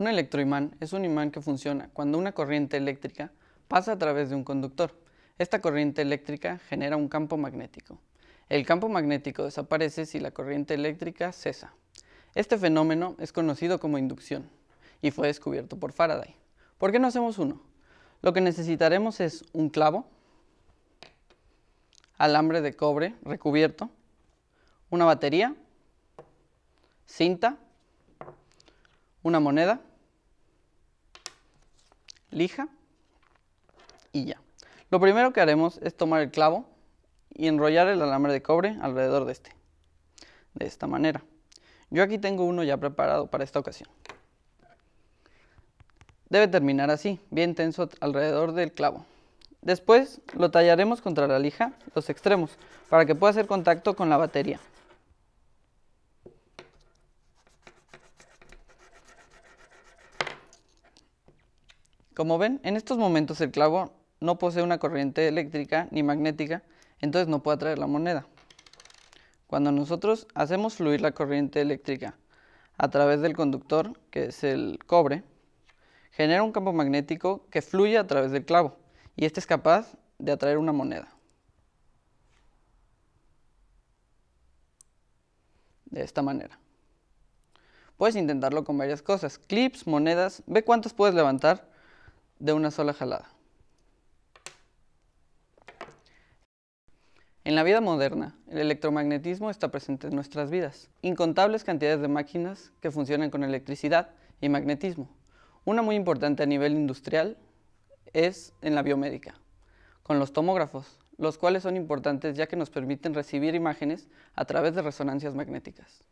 Un electroimán es un imán que funciona cuando una corriente eléctrica pasa a través de un conductor. Esta corriente eléctrica genera un campo magnético. El campo magnético desaparece si la corriente eléctrica cesa. Este fenómeno es conocido como inducción y fue descubierto por Faraday. ¿Por qué no hacemos uno? Lo que necesitaremos es un clavo, alambre de cobre recubierto, una batería, cinta, una moneda, lija y ya. Lo primero que haremos es tomar el clavo y enrollar el alambre de cobre alrededor de este, de esta manera. Yo aquí tengo uno ya preparado para esta ocasión. Debe terminar así, bien tenso alrededor del clavo. Después lo tallaremos contra la lija, los extremos, para que pueda hacer contacto con la batería. Como ven, en estos momentos el clavo no posee una corriente eléctrica ni magnética, entonces no puede atraer la moneda. Cuando nosotros hacemos fluir la corriente eléctrica a través del conductor, que es el cobre, genera un campo magnético que fluye a través del clavo y este es capaz de atraer una moneda. De esta manera. Puedes intentarlo con varias cosas, clips, monedas, ve cuántos puedes levantar de una sola jalada. En la vida moderna, el electromagnetismo está presente en nuestras vidas. Incontables cantidades de máquinas que funcionan con electricidad y magnetismo. Una muy importante a nivel industrial es en la biomédica, con los tomógrafos, los cuales son importantes ya que nos permiten recibir imágenes a través de resonancias magnéticas.